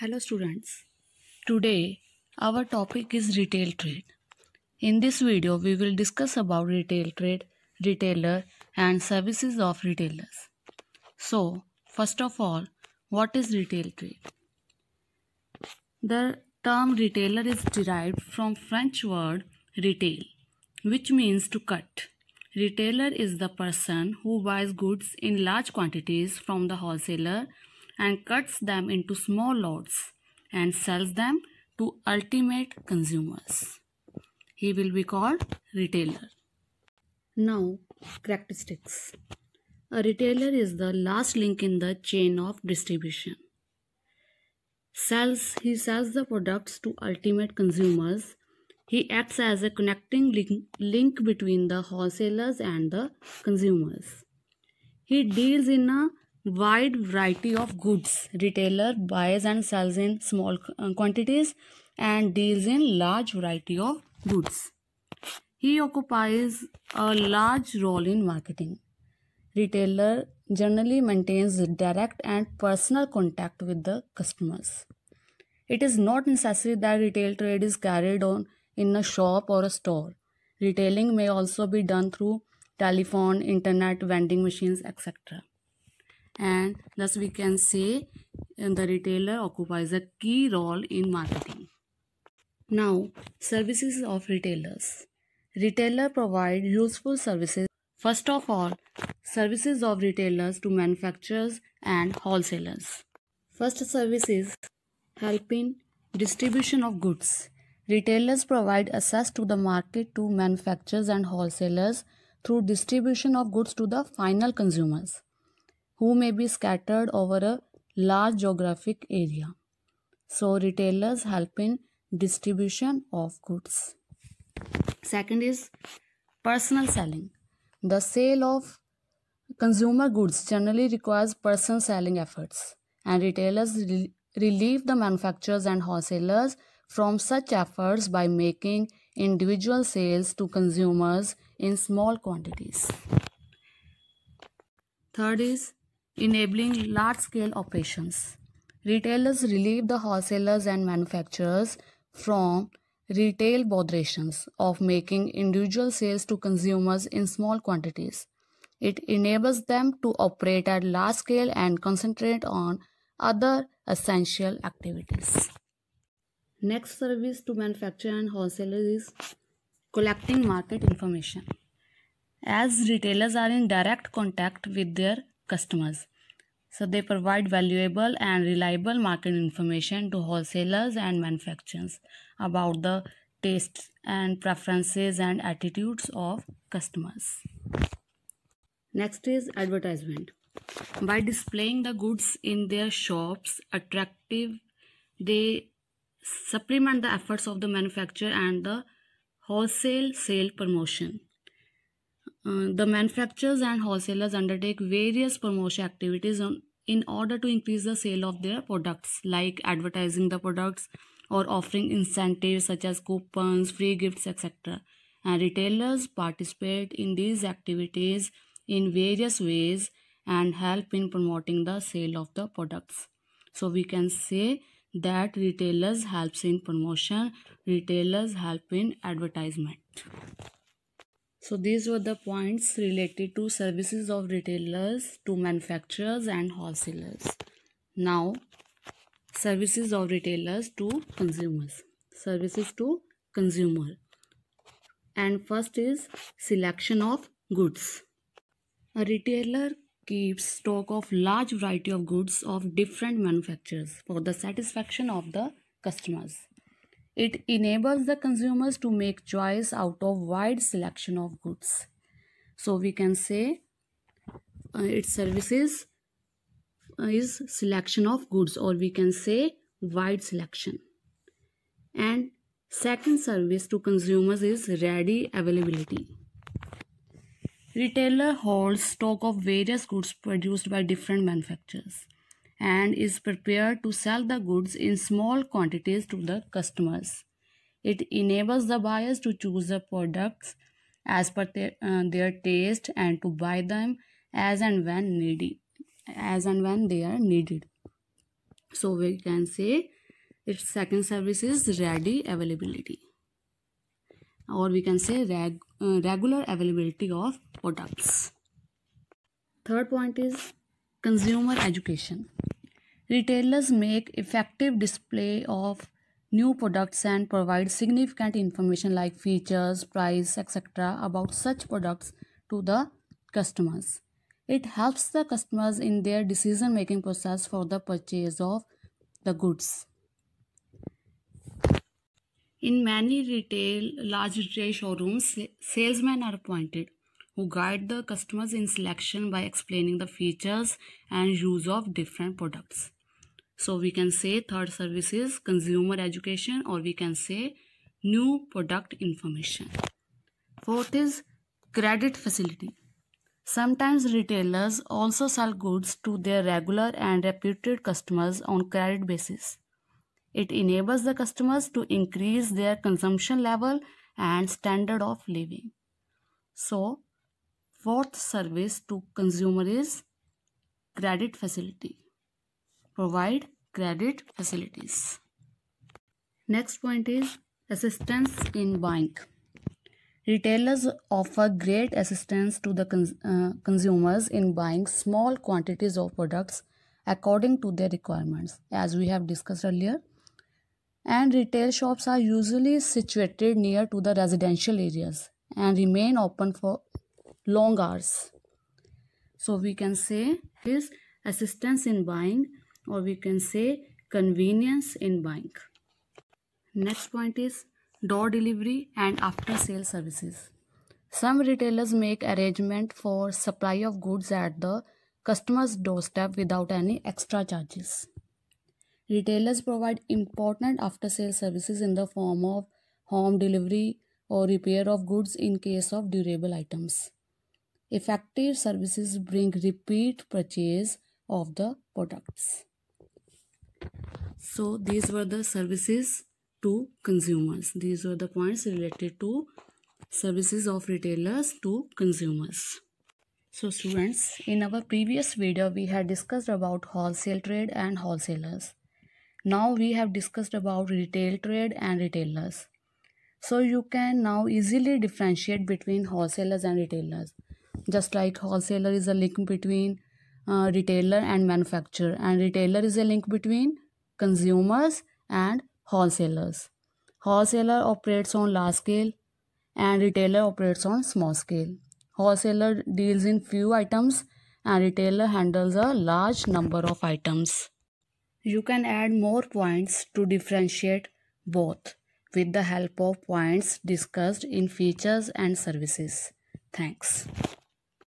Hello students. Today our topic is retail trade. In this video we will discuss about retail trade, retailer and services of retailers. So first of all what is retail trade? The term retailer is derived from French word retail which means to cut. Retailer is the person who buys goods in large quantities from the wholesaler and cuts them into small lots and sells them to ultimate consumers. He will be called retailer. Now, characteristics. A retailer is the last link in the chain of distribution. Sells, he sells the products to ultimate consumers. He acts as a connecting link, link between the wholesalers and the consumers. He deals in a wide variety of goods. Retailer buys and sells in small uh, quantities and deals in large variety of goods. He occupies a large role in marketing. Retailer generally maintains direct and personal contact with the customers. It is not necessary that retail trade is carried on in a shop or a store. Retailing may also be done through telephone, internet, vending machines, etc and thus we can say uh, the retailer occupies a key role in marketing. Now, services of retailers. Retailer provide useful services. First of all, services of retailers to manufacturers and wholesalers. First service is helping distribution of goods. Retailers provide access to the market to manufacturers and wholesalers through distribution of goods to the final consumers who may be scattered over a large geographic area. So retailers help in distribution of goods. Second is personal selling. The sale of consumer goods generally requires personal selling efforts and retailers re relieve the manufacturers and wholesalers from such efforts by making individual sales to consumers in small quantities. Third is enabling large-scale operations. Retailers relieve the wholesalers and manufacturers from retail botherations of making individual sales to consumers in small quantities. It enables them to operate at large scale and concentrate on other essential activities. Next service to manufacturer and wholesalers is collecting market information. As retailers are in direct contact with their customers. So they provide valuable and reliable market information to wholesalers and manufacturers about the tastes and preferences and attitudes of customers. Next is advertisement. By displaying the goods in their shops attractive, they supplement the efforts of the manufacturer and the wholesale sale promotion. Uh, the manufacturers and wholesalers undertake various promotion activities on, in order to increase the sale of their products like advertising the products or offering incentives such as coupons free gifts etc and retailers participate in these activities in various ways and help in promoting the sale of the products so we can say that retailers helps in promotion retailers help in advertisement so these were the points related to services of retailers to manufacturers and wholesalers. Now services of retailers to consumers. Services to consumer. And first is selection of goods. A retailer keeps stock of large variety of goods of different manufacturers for the satisfaction of the customers. It enables the consumers to make choice out of wide selection of goods. So we can say uh, its services uh, is selection of goods or we can say wide selection. And second service to consumers is ready availability. Retailer holds stock of various goods produced by different manufacturers and is prepared to sell the goods in small quantities to the customers. It enables the buyers to choose the products as per their, uh, their taste and to buy them as and when needy as and when they are needed so we can say its second service is ready availability or we can say reg, uh, regular availability of products third point is consumer education. Retailers make effective display of new products and provide significant information like features, price, etc. about such products to the customers. It helps the customers in their decision making process for the purchase of the goods. In many retail large retail showrooms, salesmen are appointed who guide the customers in selection by explaining the features and use of different products. So we can say third service is consumer education or we can say new product information. Fourth is credit facility. Sometimes retailers also sell goods to their regular and reputed customers on credit basis. It enables the customers to increase their consumption level and standard of living. So, Fourth service to consumer is credit facility. Provide credit facilities. Next point is assistance in buying. Retailers offer great assistance to the cons uh, consumers in buying small quantities of products according to their requirements, as we have discussed earlier. And retail shops are usually situated near to the residential areas and remain open for long hours so we can say is assistance in buying or we can say convenience in buying next point is door delivery and after sale services some retailers make arrangement for supply of goods at the customer's doorstep without any extra charges retailers provide important after sale services in the form of home delivery or repair of goods in case of durable items Effective services bring repeat purchase of the products. So these were the services to consumers. These were the points related to services of retailers to consumers. So students, in our previous video, we had discussed about wholesale trade and wholesalers. Now we have discussed about retail trade and retailers. So you can now easily differentiate between wholesalers and retailers just like wholesaler is a link between uh, retailer and manufacturer and retailer is a link between consumers and wholesalers wholesaler operates on large scale and retailer operates on small scale wholesaler deals in few items and retailer handles a large number of items you can add more points to differentiate both with the help of points discussed in features and services thanks